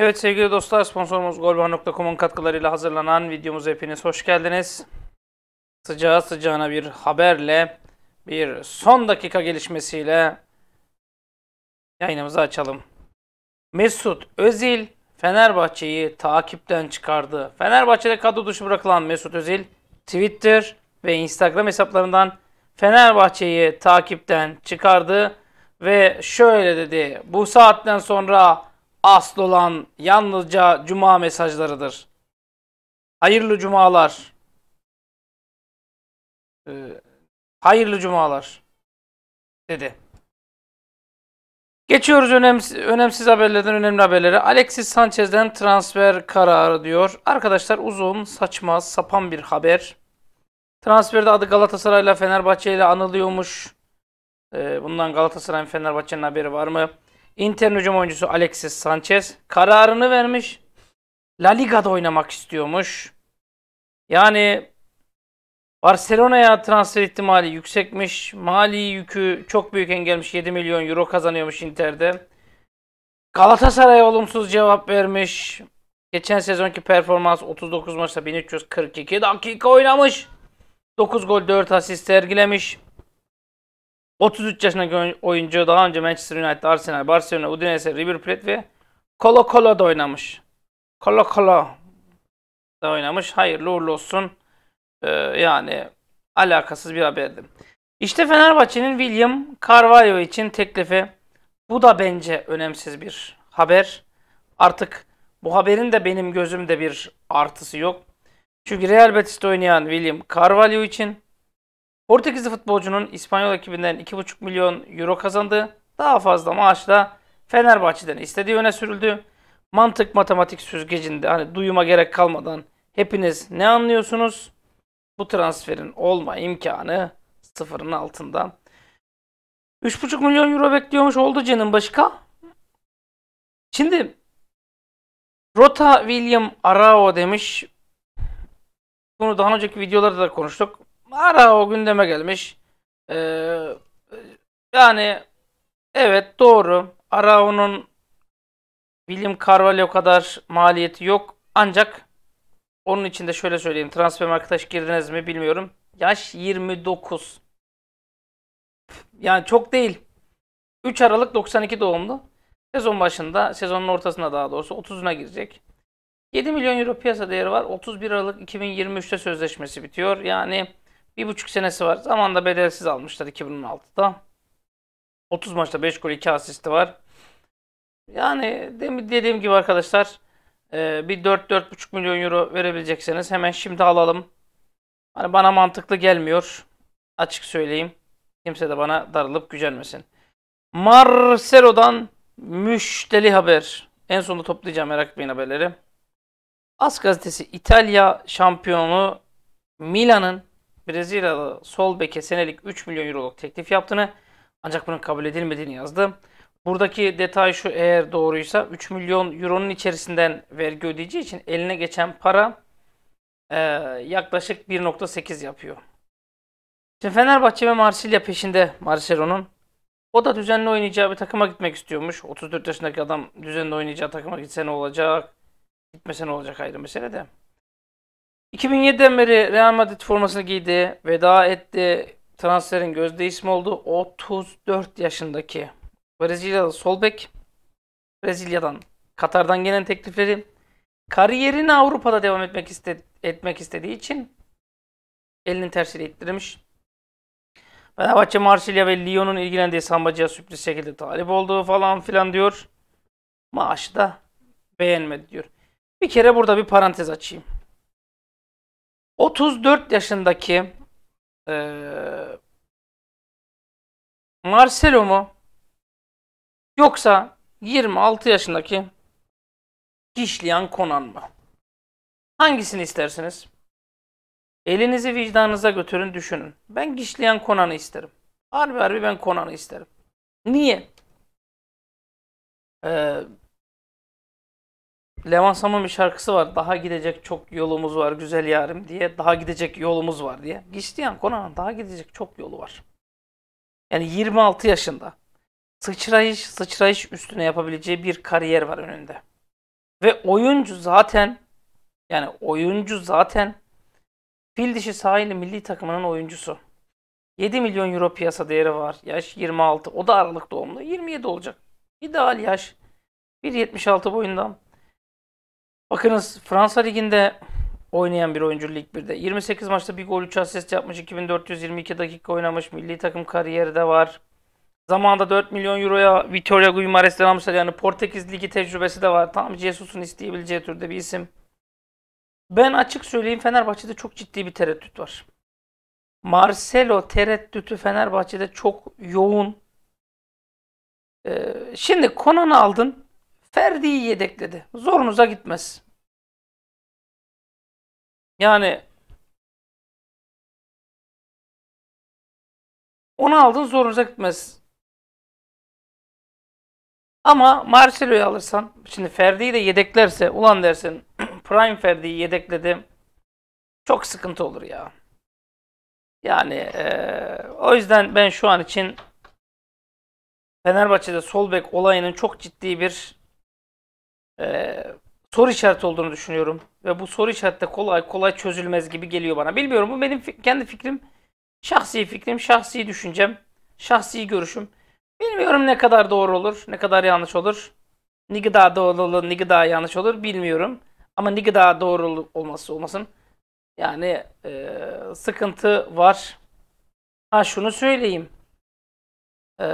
Evet sevgili dostlar sponsorumuz golban.com'un katkılarıyla hazırlanan videomuz hepiniz hoş geldiniz. Sıcağı sıcağına bir haberle bir son dakika gelişmesiyle yayınımızı açalım. Mesut Özil Fenerbahçe'yi takipten çıkardı. Fenerbahçe'de kadro dışı bırakılan Mesut Özil Twitter ve Instagram hesaplarından Fenerbahçe'yi takipten çıkardı ve şöyle dedi. Bu saatten sonra asıl olan yalnızca cuma mesajlarıdır. Hayırlı cumalar. Ee, hayırlı cumalar. Dedi. Geçiyoruz önemsiz, önemsiz haberlerden önemli haberlere. Alexis Sanchez'den transfer kararı diyor. Arkadaşlar uzun, saçma, sapan bir haber. Transferde adı Galatasaray'la Fenerbahçe ile anılıyormuş. Ee, bundan Galatasaray'ın Fenerbahçe'nin haberi var mı? Inter'in hücum oyuncusu Alexis Sanchez kararını vermiş. La Liga'da oynamak istiyormuş. Yani Barcelona'ya transfer ihtimali yüksekmiş. Mali yükü çok büyük engelmiş. 7 milyon euro kazanıyormuş Inter'de. Galatasaray'a olumsuz cevap vermiş. Geçen sezonki performans 39 maçta 1342 dakika oynamış. 9 gol 4 asist sergilemiş. 33 yaşındaki oyuncu daha önce Manchester United, Arsenal, Barcelona, Udinese, River Plate ve Colo da oynamış. Colo Colo da oynamış. Hayırlı uğurlu olsun. Ee, yani alakasız bir haberdi. İşte Fenerbahçe'nin William Carvalho için teklifi. Bu da bence önemsiz bir haber. Artık bu haberin de benim gözümde bir artısı yok. Çünkü Real Betis'te oynayan William Carvalho için Portekizli futbolcunun İspanyol ekibinden 2,5 milyon euro kazandığı, daha fazla maaşla Fenerbahçe'den istediği öne sürüldü. Mantık matematik süzgecinde hani duyuma gerek kalmadan hepiniz ne anlıyorsunuz? Bu transferin olma imkanı sıfırın altında. 3,5 milyon euro bekliyormuş oldu canım başka. Şimdi Rota William Arao demiş. Bunu daha önceki videolarda da konuştuk ara o gündeme gelmiş. Ee, yani evet doğru. Arao'nun William Carvalho kadar maliyeti yok. Ancak onun için de şöyle söyleyeyim. Transfer arkadaş girdiniz mi bilmiyorum. Yaş 29. Yani çok değil. 3 Aralık 92 doğumlu. Sezon başında, sezonun ortasında daha doğrusu 30'una girecek. 7 milyon euro piyasa değeri var. 31 Aralık 2023'te sözleşmesi bitiyor. Yani bir buçuk senesi var. Zamanında bedelsiz almışlar 2016'da. 30 maçta 5 gol 2 asisti var. Yani dediğim gibi arkadaşlar e, bir 4-4,5 milyon euro verebilecekseniz hemen şimdi alalım. Hani bana mantıklı gelmiyor. Açık söyleyeyim. Kimse de bana darılıp gücenmesin. Marcelo'dan müşteri haber. En sonunda toplayacağım merak etmeyin haberleri. As gazetesi İtalya şampiyonu Milan'ın Brezilyalı sol beke senelik 3 milyon euroluk teklif yaptığını ancak bunun kabul edilmediğini yazdı. Buradaki detay şu eğer doğruysa 3 milyon euronun içerisinden vergi ödeyeceği için eline geçen para e, yaklaşık 1.8 yapıyor. Şimdi Fenerbahçe ve Marsilya peşinde Marcelo'nun. O da düzenli oynayacağı bir takıma gitmek istiyormuş. 34 yaşındaki adam düzenli oynayacağı takıma gitse ne olacak? Gitmese ne olacak ayrı mesele de. 2007'den beri Real Madrid formasını giydi, veda etti, transferin gözde ismi oldu. 34 yaşındaki Brezilyalı sol bek, Brezilya'dan, Katar'dan gelen teklifleri, kariyerini Avrupa'da devam etmek, iste, etmek istediği için elinin tersiyle ittirmiş. Fenerbahçe, Marsilya ve Lyon'un ilgilendiği Sambacı'ya sürpriz şekilde talip olduğu falan filan diyor. Maaşı da beğenmedi diyor. Bir kere burada bir parantez açayım. 34 yaşındaki ee, Marcelo mu? Yoksa 26 yaşındaki Kişliyan Konan mı? Hangisini istersiniz? Elinizi vicdanınıza götürün düşünün. Ben Kişliyan Konan'ı isterim. Harbi harbi ben Konan'ı isterim. Niye? Ee, Levan Sam'ın bir şarkısı var. Daha gidecek çok yolumuz var güzel yarim diye. Daha gidecek yolumuz var diye. Gistiyan Konan'ın daha gidecek çok yolu var. Yani 26 yaşında. Sıçrayış sıçrayış üstüne yapabileceği bir kariyer var önünde. Ve oyuncu zaten yani oyuncu zaten fil dişi sahili milli takımının oyuncusu. 7 milyon euro piyasa değeri var. Yaş 26. O da Aralık doğumlu. 27 olacak. İdeal yaş. 1.76 boyundan Bakınız Fransa Ligi'nde oynayan bir oyuncu Lig 1'de. 28 maçta bir gol 3 asist yapmış. 2422 dakika oynamış. Milli takım kariyeri de var. Zamanında 4 milyon euroya Vitória Guimares'ten almışlar. Yani Portekiz Ligi tecrübesi de var. Tam Jesus'un isteyebileceği türde bir isim. Ben açık söyleyeyim Fenerbahçe'de çok ciddi bir tereddüt var. Marcelo tereddütü Fenerbahçe'de çok yoğun. Ee, şimdi Konan'ı aldın. Ferdi'yi yedekledi. Zorunuza gitmez. Yani onu aldın zorunuza gitmez. Ama Marcelo'yu alırsan, şimdi Ferdi'yi de yedeklerse, ulan dersin Prime Ferdi'yi yedekledi. Çok sıkıntı olur ya. Yani e, o yüzden ben şu an için Fenerbahçe'de sol bek olayının çok ciddi bir e, soru işareti olduğunu düşünüyorum. Ve bu soru işareti de kolay kolay çözülmez gibi geliyor bana. Bilmiyorum bu benim fi- kendi fikrim. Şahsi fikrim, şahsi düşüncem, şahsi görüşüm. Bilmiyorum ne kadar doğru olur, ne kadar yanlış olur. Ne kadar doğru olur, ne kadar yanlış olur bilmiyorum. Ama ne kadar doğru olması olmasın. Yani e, sıkıntı var. Ha şunu söyleyeyim. E,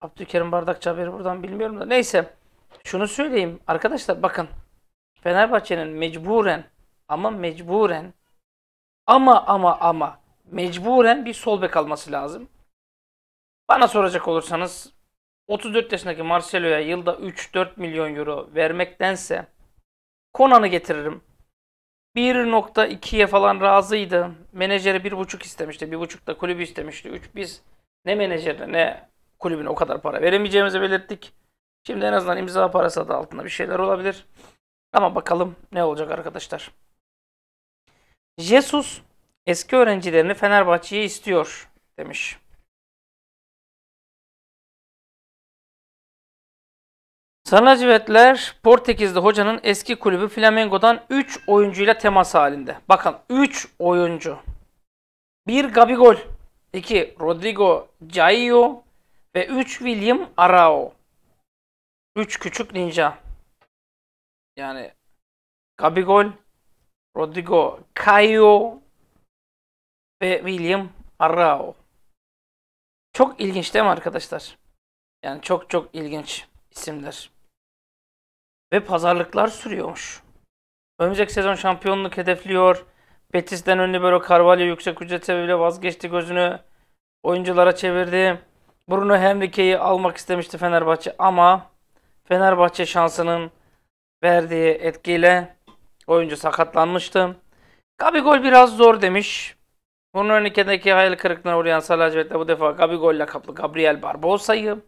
Abdülkerim Bardakçı haberi buradan bilmiyorum da. Neyse şunu söyleyeyim arkadaşlar bakın Fenerbahçe'nin mecburen ama mecburen ama ama ama mecburen bir sol bek alması lazım. Bana soracak olursanız 34 yaşındaki Marcelo'ya yılda 3-4 milyon euro vermektense Konan'ı getiririm. 1.2'ye falan razıydı. Menajeri 1.5 istemişti. 1.5 da kulübü istemişti. 3 biz ne menajerine ne kulübüne o kadar para veremeyeceğimizi belirttik. Şimdi en azından imza parası adı altında bir şeyler olabilir. Ama bakalım ne olacak arkadaşlar. Jesus eski öğrencilerini Fenerbahçe'ye istiyor demiş. Sarnacıvetler Portekiz'de hocanın eski kulübü Flamengo'dan 3 oyuncuyla temas halinde. Bakın 3 oyuncu. 1 Gabigol, 2 Rodrigo Caio ve 3 William Arao. 3 küçük ninja. Yani Gabigol, Rodrigo Caio ve William Arrao. Çok ilginç değil mi arkadaşlar? Yani çok çok ilginç isimler. Ve pazarlıklar sürüyormuş. önceki sezon şampiyonluk hedefliyor. Betis'ten ön libero Carvalho yüksek ücret sebebiyle vazgeçti gözünü oyunculara çevirdi. Bruno Henrique'yi almak istemişti Fenerbahçe ama Fenerbahçe şansının verdiği etkiyle oyuncu sakatlanmıştı. Gabigol biraz zor demiş. Bunun önündeki hayal kırıklığına uğrayan Salahcıvet'le bu defa Gabigol lakaplı Gabriel Barbosa'yı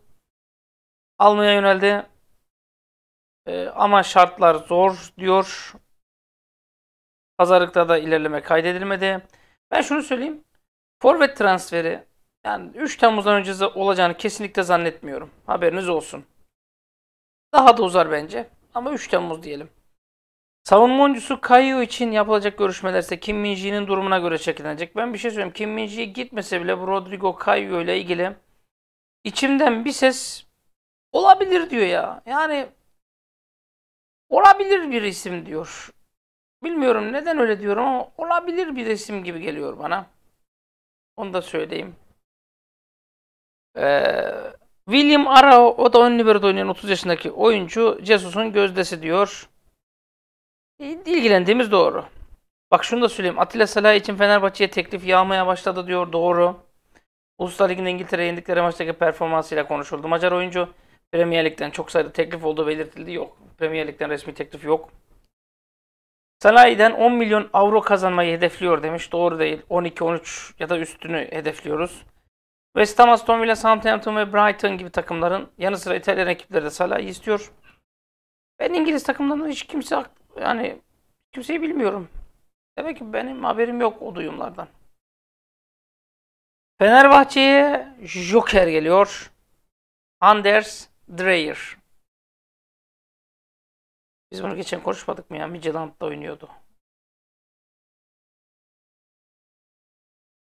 almaya yöneldi. Ee, ama şartlar zor diyor. Pazarlıkta da ilerleme kaydedilmedi. Ben şunu söyleyeyim. Forvet transferi yani 3 Temmuz'dan önce olacağını kesinlikle zannetmiyorum. Haberiniz olsun. Daha da uzar bence. Ama 3 Temmuz diyelim. Savunma oyuncusu Kayu için yapılacak görüşmeler ise Kim Minji'nin durumuna göre şekillenecek. Ben bir şey söyleyeyim. Kim Minji gitmese bile bu Rodrigo Kayu ile ilgili içimden bir ses olabilir diyor ya. Yani olabilir bir isim diyor. Bilmiyorum neden öyle diyorum ama olabilir bir isim gibi geliyor bana. Onu da söyleyeyim. Eee William Arao o da ön libero'da oynayan 30 yaşındaki oyuncu Jesus'un gözdesi diyor. E, ilgilendiğimiz doğru. Bak şunu da söyleyeyim. Atilla Salah için Fenerbahçe'ye teklif yağmaya başladı diyor. Doğru. Uluslar Ligi'nin İngiltere'ye yendikleri maçtaki performansıyla konuşuldu. Macar oyuncu Premier Lig'den çok sayıda teklif olduğu belirtildi. Yok. Premier Lig'den resmi teklif yok. Salah'den 10 milyon avro kazanmayı hedefliyor demiş. Doğru değil. 12-13 ya da üstünü hedefliyoruz. West Ham, Aston Villa, Southampton ve Brighton gibi takımların yanı sıra İtalyan ekipleri de Salah'ı istiyor. Ben İngiliz takımlarında hiç kimse yani kimseyi bilmiyorum. Demek ki benim haberim yok o duyumlardan. Fenerbahçe'ye Joker geliyor. Anders Dreyer. Biz bunu geçen konuşmadık mı ya? Midtjylland'da oynuyordu.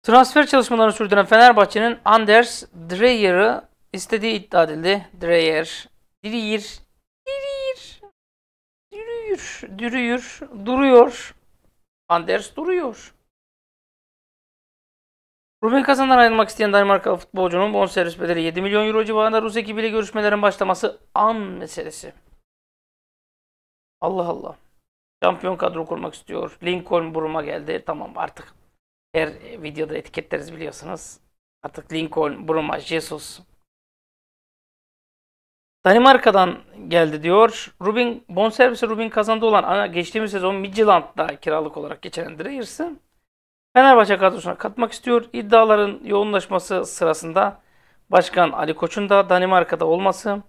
Transfer çalışmalarını sürdüren Fenerbahçe'nin Anders Dreyer'ı istediği iddia edildi. Dreyer, Dreyer, Dreyer, Dürüyor, Dürüyor, Duruyor. Anders duruyor. Ruben Kazan'dan ayrılmak isteyen Danimarkalı futbolcunun bonservis bedeli 7 milyon euro civarında Rus ekibiyle görüşmelerin başlaması an meselesi. Allah Allah. Şampiyon kadro kurmak istiyor. Lincoln buruma geldi. Tamam artık her e, videoda etiketleriz biliyorsunuz. Artık Lincoln, Bruma, Jesus. Danimarka'dan geldi diyor. Rubin, bonservisi Rubin kazandı olan geçtiğimiz sezon Midland'da kiralık olarak geçen Dreyers'ı Fenerbahçe kadrosuna katmak istiyor. İddiaların yoğunlaşması sırasında Başkan Ali Koç'un da Danimarka'da olması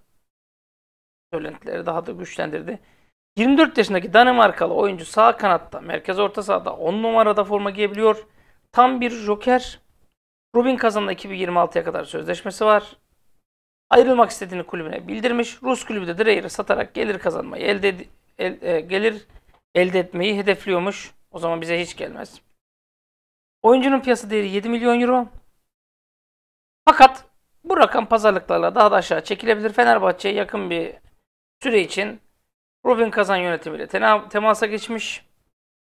söylentileri daha da güçlendirdi. 24 yaşındaki Danimarkalı oyuncu sağ kanatta, merkez orta sahada 10 numarada forma giyebiliyor tam bir joker. Rubin kazandı 2026'ya kadar sözleşmesi var. Ayrılmak istediğini kulübüne bildirmiş. Rus kulübü de Dreyer'i satarak gelir kazanmayı elde el, e, gelir elde etmeyi hedefliyormuş. O zaman bize hiç gelmez. Oyuncunun piyasa değeri 7 milyon euro. Fakat bu rakam pazarlıklarla daha da aşağı çekilebilir. Fenerbahçe'ye yakın bir süre için Rubin Kazan yönetimiyle temasa geçmiş.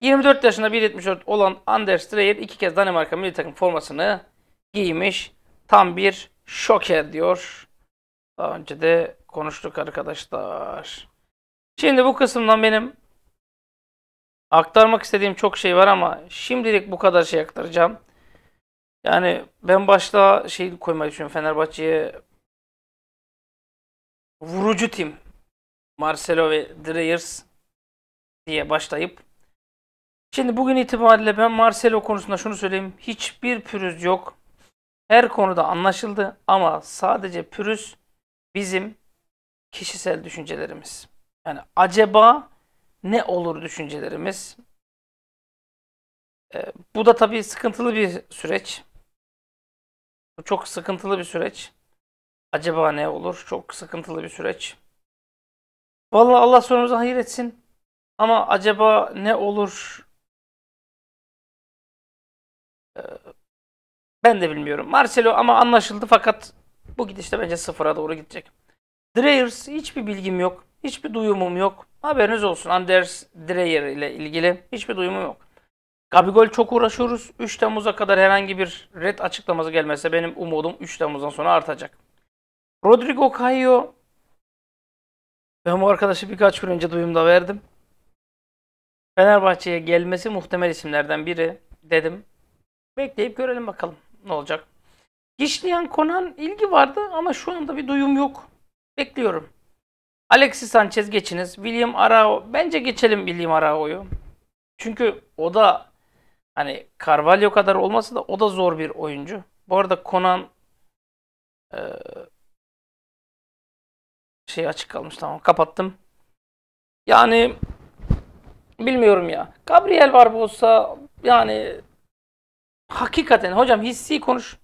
24 yaşında 1.74 olan Anders Dreyer iki kez Danimarka milli takım formasını giymiş. Tam bir şoker diyor. Daha önce de konuştuk arkadaşlar. Şimdi bu kısımdan benim aktarmak istediğim çok şey var ama şimdilik bu kadar şey aktaracağım. Yani ben başta şey koymayı düşünüyorum. Fenerbahçe'ye vurucu tim Marcelo ve Dreyers diye başlayıp Şimdi bugün itibariyle ben Marcelo konusunda şunu söyleyeyim. Hiçbir pürüz yok. Her konuda anlaşıldı ama sadece pürüz bizim kişisel düşüncelerimiz. Yani acaba ne olur düşüncelerimiz. Ee, bu da tabii sıkıntılı bir süreç. Bu çok sıkıntılı bir süreç. Acaba ne olur? Çok sıkıntılı bir süreç. Vallahi Allah sonumuza hayır etsin. Ama acaba ne olur ee, ben de bilmiyorum. Marcelo ama anlaşıldı fakat bu gidişte bence sıfıra doğru gidecek. Dreyers hiçbir bilgim yok. Hiçbir duyumum yok. Haberiniz olsun Anders Dreyer ile ilgili hiçbir duyumum yok. Gabigol çok uğraşıyoruz. 3 Temmuz'a kadar herhangi bir red açıklaması gelmezse benim umudum 3 Temmuz'dan sonra artacak. Rodrigo Caio ben bu arkadaşı birkaç gün önce duyumda verdim. Fenerbahçe'ye gelmesi muhtemel isimlerden biri dedim. Bekleyip görelim bakalım ne olacak. Gişleyen Konan ilgi vardı ama şu anda bir duyum yok. Bekliyorum. Alexis Sanchez geçiniz. William Arao. Bence geçelim William Arao'yu. Çünkü o da hani Carvalho kadar olmasa da o da zor bir oyuncu. Bu arada Konan e, şey açık kalmış tamam kapattım. Yani bilmiyorum ya. Gabriel Barbosa yani Hakikaten hocam hissi konuş.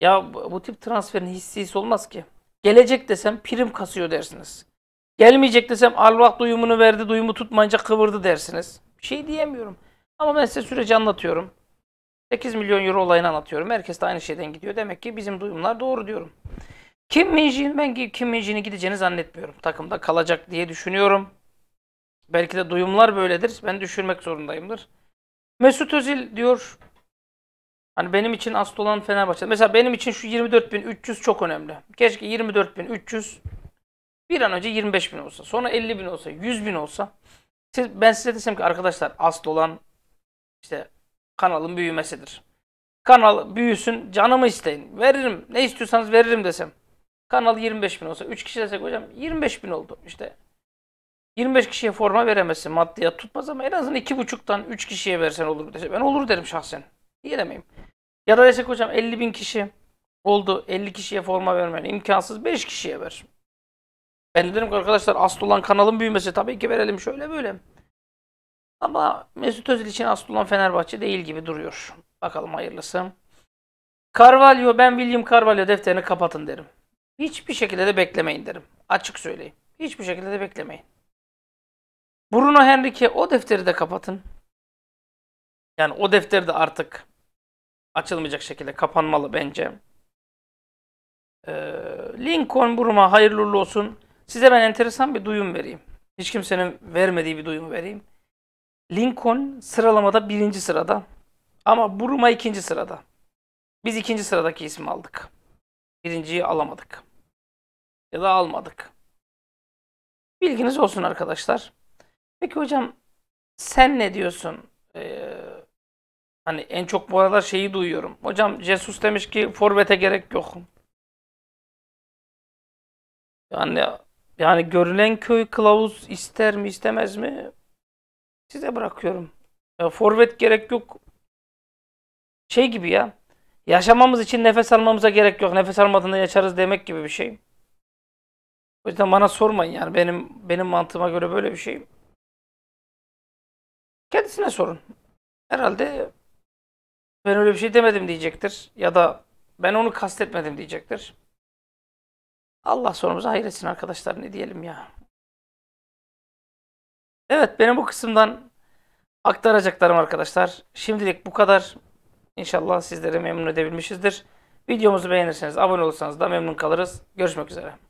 Ya bu tip transferin hissisi olmaz ki. Gelecek desem prim kasıyor dersiniz. Gelmeyecek desem Allah duyumunu verdi, duyumu tutmayınca kıvırdı dersiniz. Bir şey diyemiyorum. Ama ben size süreci anlatıyorum. 8 milyon euro olayını anlatıyorum. Herkes de aynı şeyden gidiyor. Demek ki bizim duyumlar doğru diyorum. Kim Minjin? Ben Kim Minjin'in gideceğini zannetmiyorum. Takımda kalacak diye düşünüyorum. Belki de duyumlar böyledir. Ben düşürmek zorundayımdır. Mesut Özil diyor Hani benim için asıl olan Fenerbahçe. Mesela benim için şu 24.300 çok önemli. Keşke 24.300 bir an önce 25.000 olsa. Sonra 50.000 olsa, 100.000 olsa. Siz, ben size desem ki arkadaşlar asıl olan işte kanalın büyümesidir. Kanal büyüsün, canımı isteyin. Veririm. Ne istiyorsanız veririm desem. Kanal 25.000 olsa. 3 kişi desek hocam 25.000 oldu. İşte 25 kişiye forma veremezsin. Maddiyat tutmaz ama en azından 2,5'tan 3 kişiye versen olur. Desem. Ben olur derim şahsen. Giremeyim. Ya da desek hocam 50 bin kişi oldu. 50 kişiye forma vermen imkansız. 5 kişiye ver. Ben dedim ki arkadaşlar asıl olan kanalın büyümesi tabii ki verelim şöyle böyle. Ama Mesut Özil için asıl olan Fenerbahçe değil gibi duruyor. Bakalım hayırlısı. Carvalho ben William Carvalho defterini kapatın derim. Hiçbir şekilde de beklemeyin derim. Açık söyleyeyim. Hiçbir şekilde de beklemeyin. Bruno Henrique o defteri de kapatın. Yani o defteri de artık açılmayacak şekilde kapanmalı bence. Ee, Lincoln Burma hayırlı olsun. Size ben enteresan bir duyum vereyim. Hiç kimsenin vermediği bir duyumu vereyim. Lincoln sıralamada birinci sırada. Ama Burma ikinci sırada. Biz ikinci sıradaki ismi aldık. Birinciyi alamadık. Ya da almadık. Bilginiz olsun arkadaşlar. Peki hocam sen ne diyorsun? Ee, Hani en çok bu arada şeyi duyuyorum. Hocam Jesus demiş ki forvete gerek yok. Yani yani görülen köy kılavuz ister mi istemez mi? Size bırakıyorum. Ya, forvet gerek yok. Şey gibi ya. Yaşamamız için nefes almamıza gerek yok. Nefes almadığında yaşarız demek gibi bir şey. O yüzden bana sormayın yani benim benim mantığıma göre böyle bir şey. Kendisine sorun. Herhalde ben öyle bir şey demedim diyecektir. Ya da ben onu kastetmedim diyecektir. Allah sonumuzu hayretsin arkadaşlar ne diyelim ya. Evet benim bu kısımdan aktaracaklarım arkadaşlar. Şimdilik bu kadar. İnşallah sizleri memnun edebilmişizdir. Videomuzu beğenirseniz, abone olursanız da memnun kalırız. Görüşmek üzere.